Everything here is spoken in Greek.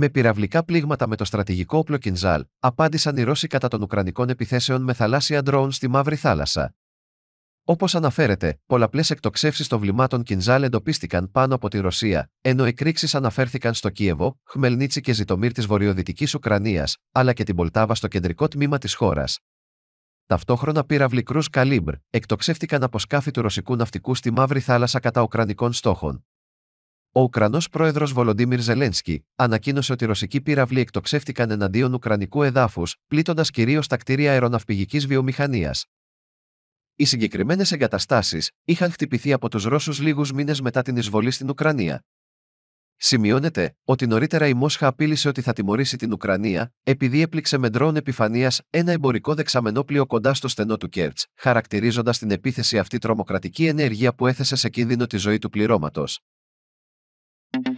με πυραυλικά πλήγματα με το στρατηγικό όπλο Κινζάλ, απάντησαν οι Ρώσοι κατά των Ουκρανικών επιθέσεων με θαλάσσια ντρόουν στη Μαύρη Θάλασσα. Όπως αναφέρεται, πολλαπλές εκτοξεύσεις των βλημάτων Κινζάλ εντοπίστηκαν πάνω από τη Ρωσία, ενώ εκρήξεις αναφέρθηκαν στο Κίεβο, Χμελνίτσι και Ζιτομύρ της βορειοδυτικής Ουκρανίας, αλλά και την Πολτάβα στο κεντρικό τμήμα της χώρας. Ταυτόχρονα πυραυλικρούς κρού εκτοξεύτηκαν από σκάφη του ρωσικού ναυτικού στη Μαύρη Θάλασσα κατά Ουκρανικών στόχων. Ο Ουκρανός πρόεδρος Βολοντίμιρ Ζελένσκι ανακοίνωσε ότι οι ρωσικοί πύραυλοι εκτοξεύτηκαν εναντίον Ουκρανικού εδάφους, πλήττοντας κυρίως τα κτίρια αεροναυπηγικής βιομηχανίας. Οι συγκεκριμένες εγκαταστάσεις είχαν χτυπηθεί από τους Ρώσους λίγους μήνες μετά την εισβολή στην Ουκρανία. Σημειώνεται ότι νωρίτερα η Μόσχα απείλησε ότι θα τιμωρήσει την Ουκρανία επειδή έπληξε με ντρόουν επιφανείας ένα εμπορικό δεξαμενόπλιο κοντά στο στενό του Κέρτ, χαρακτηρίζοντας την επίθεση αυτή τρομοκρατική ενέργεια που έθεσε σε κίνδυνο τη ζωή του πληρώματος. thank you